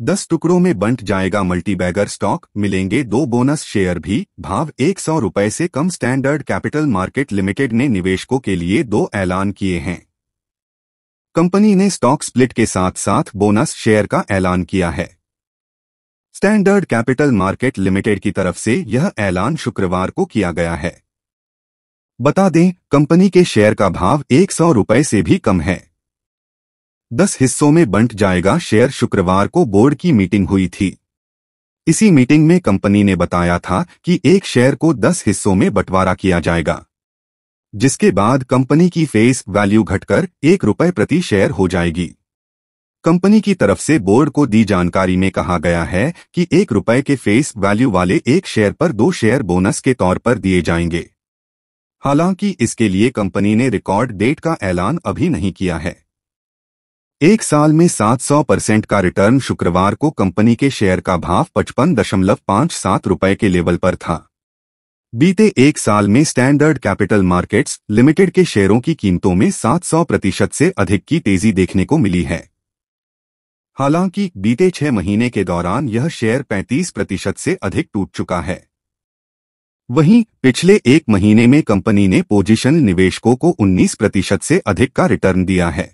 दस टुकड़ों में बंट जाएगा मल्टीबैगर स्टॉक मिलेंगे दो बोनस शेयर भी भाव एक सौ रुपये से कम स्टैंडर्ड कैपिटल मार्केट लिमिटेड ने निवेशकों के लिए दो ऐलान किए हैं कंपनी ने स्टॉक स्प्लिट के साथ साथ बोनस शेयर का ऐलान किया है स्टैंडर्ड कैपिटल मार्केट लिमिटेड की तरफ से यह ऐलान शुक्रवार को किया गया है बता दें कंपनी के शेयर का भाव एक सौ रुपये से भी कम है दस हिस्सों में बंट जाएगा शेयर शुक्रवार को बोर्ड की मीटिंग हुई थी इसी मीटिंग में कंपनी ने बताया था कि एक शेयर को दस हिस्सों में बंटवारा किया जाएगा जिसके बाद कंपनी की फेस वैल्यू घटकर एक रुपये प्रति शेयर हो जाएगी कंपनी की तरफ से बोर्ड को दी जानकारी में कहा गया है कि एक रुपये के फेस वैल्यू वाले एक शेयर पर दो शेयर बोनस के तौर पर दिए जाएंगे हालांकि इसके लिए कंपनी ने रिकॉर्ड डेट का ऐलान अभी नहीं किया है एक साल में 700 परसेंट का रिटर्न शुक्रवार को कंपनी के शेयर का भाव पचपन दशमलव पांच सात रुपये के लेवल पर था बीते एक साल में स्टैंडर्ड कैपिटल मार्केट्स लिमिटेड के शेयरों की कीमतों में 700 प्रतिशत से अधिक की तेजी देखने को मिली है हालांकि बीते छह महीने के दौरान यह शेयर 35 प्रतिशत से अधिक टूट चुका है वहीं पिछले एक महीने में कंपनी ने पोजीशन निवेशकों को 19 प्रतिशत से अधिक का रिटर्न दिया है